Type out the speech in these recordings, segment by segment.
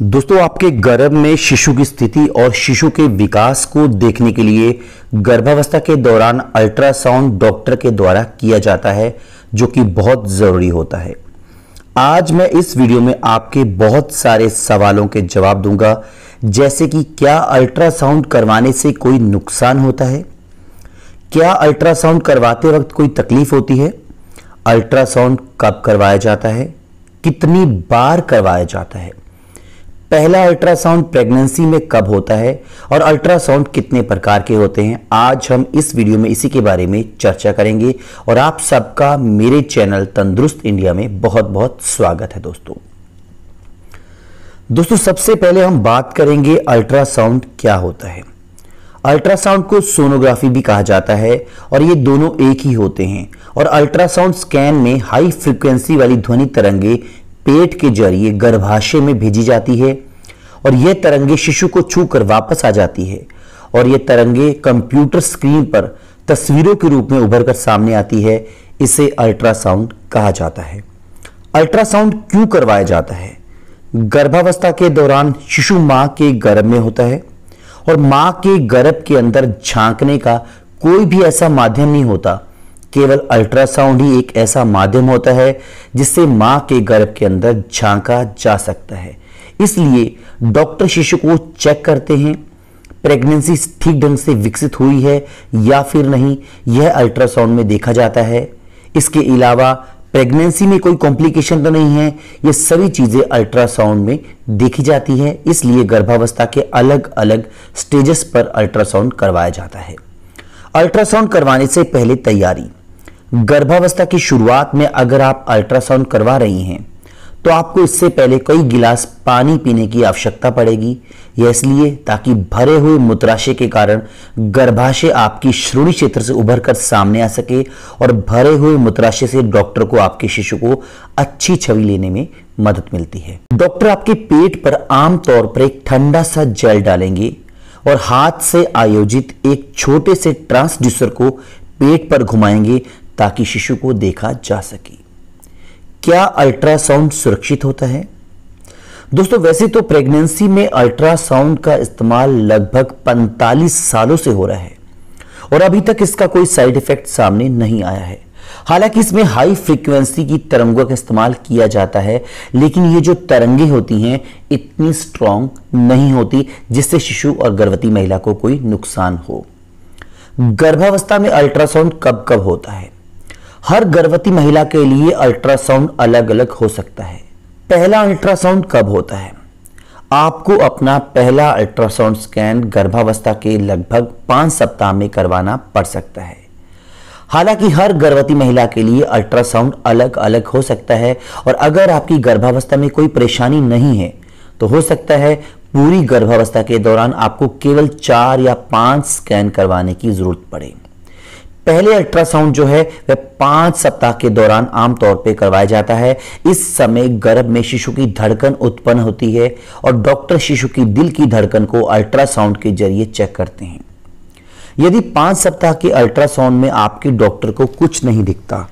दोस्तों आपके गर्भ में शिशु की स्थिति और शिशु के विकास को देखने के लिए गर्भावस्था के दौरान अल्ट्रासाउंड डॉक्टर के द्वारा किया जाता है जो कि बहुत ज़रूरी होता है आज मैं इस वीडियो में आपके बहुत सारे सवालों के जवाब दूंगा जैसे कि क्या अल्ट्रासाउंड करवाने से कोई नुकसान होता है क्या अल्ट्रासाउंड करवाते वक्त कोई तकलीफ होती है अल्ट्रासाउंड कब करवाया जाता है कितनी बार करवाया जाता है पहला अल्ट्रासाउंड प्रेगनेंसी में कब होता है और अल्ट्रासाउंड कितने प्रकार के होते हैं आज हम इस वीडियो में इसी के बारे में चर्चा करेंगे और आप सबका मेरे चैनल तंदुरुस्त इंडिया में बहुत बहुत स्वागत है दोस्तों दोस्तों सबसे पहले हम बात करेंगे अल्ट्रासाउंड क्या होता है अल्ट्रासाउंड को सोनोग्राफी भी कहा जाता है और ये दोनों एक ही होते हैं और अल्ट्रासाउंड स्कैन में हाई फ्रिक्वेंसी वाली ध्वनि तरंगे पेट के जरिए गर्भाशय में भेजी जाती है और यह तरंगे शिशु को छूकर वापस आ जाती है और यह तरंगे कंप्यूटर स्क्रीन पर तस्वीरों के रूप में उभर कर सामने आती है इसे अल्ट्रासाउंड कहा जाता है अल्ट्रासाउंड क्यों करवाया जाता है गर्भावस्था के दौरान शिशु मां के गर्भ में होता है और मां के गर्भ के अंदर झांकने का कोई भी ऐसा माध्यम नहीं होता केवल अल्ट्रासाउंड ही एक ऐसा माध्यम होता है जिससे मां के गर्भ के अंदर झांका जा सकता है इसलिए डॉक्टर शिशु को चेक करते हैं प्रेगनेंसी ठीक ढंग से विकसित हुई है या फिर नहीं यह अल्ट्रासाउंड में देखा जाता है इसके अलावा प्रेगनेंसी में कोई कॉम्प्लिकेशन तो नहीं है ये सभी चीज़ें अल्ट्रासाउंड में देखी जाती है इसलिए गर्भावस्था के अलग अलग स्टेजेस पर अल्ट्रासाउंड करवाया जाता है अल्ट्रासाउंड करवाने से पहले तैयारी गर्भावस्था की शुरुआत में अगर आप अल्ट्रासाउंड करवा रही हैं तो आपको इससे पहले कई गिलास पानी पीने की आवश्यकता पड़ेगी यह इसलिए ताकि भरे हुए मूत्राशय के कारण गर्भाशय आपकी श्रोणी क्षेत्र से उभर कर सामने आ सके और भरे हुए मूत्राशय से डॉक्टर को आपके शिशु को अच्छी छवि लेने में मदद मिलती है डॉक्टर आपके पेट पर आमतौर पर एक ठंडा सा जल डालेंगे और हाथ से आयोजित एक छोटे से ट्रांसड्यूसर को पेट पर घुमाएंगे ताकि शिशु को देखा जा सके क्या अल्ट्रासाउंड सुरक्षित होता है दोस्तों वैसे तो प्रेगनेंसी में अल्ट्रासाउंड का इस्तेमाल लगभग 45 सालों से हो रहा है और अभी तक इसका कोई साइड इफेक्ट सामने नहीं आया है हालांकि इसमें हाई फ्रीक्वेंसी की तरंगों का इस्तेमाल किया जाता है लेकिन ये जो तरंगे होती हैं इतनी स्ट्रांग नहीं होती जिससे शिशु और गर्भवती महिला को कोई नुकसान हो गर्भावस्था में अल्ट्रासाउंड कब कब होता है हर गर्भवती महिला के लिए अल्ट्रासाउंड अलग अलग हो सकता है पहला अल्ट्रासाउंड कब होता है आपको अपना पहला अल्ट्रासाउंड स्कैन गर्भावस्था के लगभग पांच सप्ताह में करवाना पड़ सकता है हालांकि हर गर्भवती महिला के लिए अल्ट्रासाउंड अलग अलग हो सकता है और अगर आपकी गर्भावस्था में कोई परेशानी नहीं है तो हो सकता है पूरी गर्भावस्था के दौरान आपको केवल चार या पांच स्कैन करवाने की जरूरत पड़े पहले अल्ट्रासाउंड जो है वह पांच सप्ताह के दौरान आमतौर पर करवाया जाता है इस समय गर्भ में शिशु की धड़कन उत्पन्न होती है और डॉक्टर शिशु की दिल की धड़कन को अल्ट्रासाउंड के जरिए चेक करते हैं यदि पांच सप्ताह के अल्ट्रासाउंड में आपके डॉक्टर को कुछ नहीं दिखता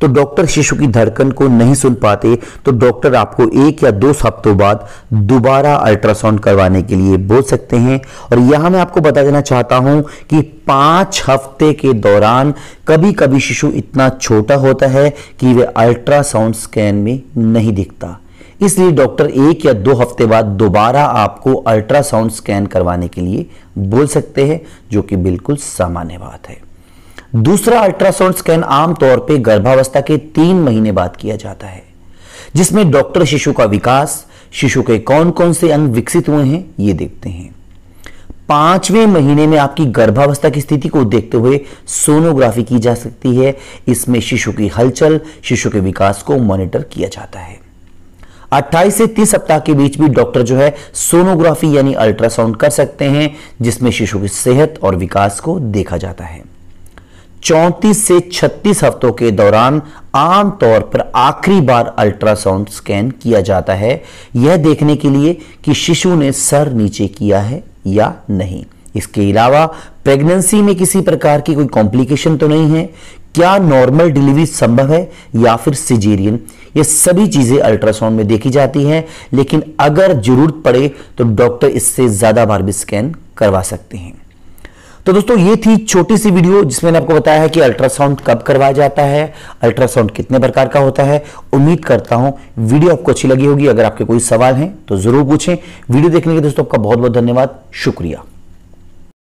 तो डॉक्टर शिशु की धड़कन को नहीं सुन पाते तो डॉक्टर आपको एक या दो हफ्तों बाद दोबारा अल्ट्रासाउंड करवाने के लिए बोल सकते हैं और यहां मैं आपको बता देना चाहता हूं कि पांच हफ्ते के दौरान कभी कभी शिशु इतना छोटा होता है कि वे अल्ट्रासाउंड स्कैन में नहीं दिखता इसलिए डॉक्टर एक या दो हफ्ते बाद दोबारा आपको अल्ट्रासाउंड स्कैन करवाने के लिए बोल सकते हैं जो कि बिल्कुल सामान्य बात है दूसरा अल्ट्रासाउंड स्कैन आमतौर पर गर्भावस्था के तीन महीने बाद किया जाता है जिसमें डॉक्टर शिशु का विकास शिशु के कौन कौन से अंग विकसित हुए हैं ये देखते हैं पांचवें महीने में आपकी गर्भावस्था की स्थिति को देखते हुए सोनोग्राफी की जा सकती है इसमें शिशु की हलचल शिशु के विकास को मॉनिटर किया जाता है 28 से 30 सप्ताह के बीच भी डॉक्टर जो है सोनोग्राफी यानी अल्ट्रासाउंड कर सकते हैं जिसमें शिशु की सेहत और विकास को देखा जाता है 34 से 36 हफ्तों के दौरान आमतौर पर आखिरी बार अल्ट्रासाउंड स्कैन किया जाता है यह देखने के लिए कि शिशु ने सर नीचे किया है या नहीं इसके अलावा प्रेगनेंसी में किसी प्रकार की कोई कॉम्प्लिकेशन तो नहीं है क्या नॉर्मल डिलीवरी संभव है या फिर सिजेरियन ये सभी चीज़ें अल्ट्रासाउंड में देखी जाती हैं लेकिन अगर ज़रूरत पड़े तो डॉक्टर इससे ज़्यादा बार भी स्कैन करवा सकते हैं तो दोस्तों ये थी छोटी सी वीडियो जिसमें मैंने आपको बताया है कि अल्ट्रासाउंड कब करवाया जाता है अल्ट्रासाउंड कितने प्रकार का होता है उम्मीद करता हूं वीडियो आपको अच्छी लगी होगी अगर आपके कोई सवाल हैं तो जरूर पूछें वीडियो देखने के दोस्तों आपका बहुत बहुत धन्यवाद शुक्रिया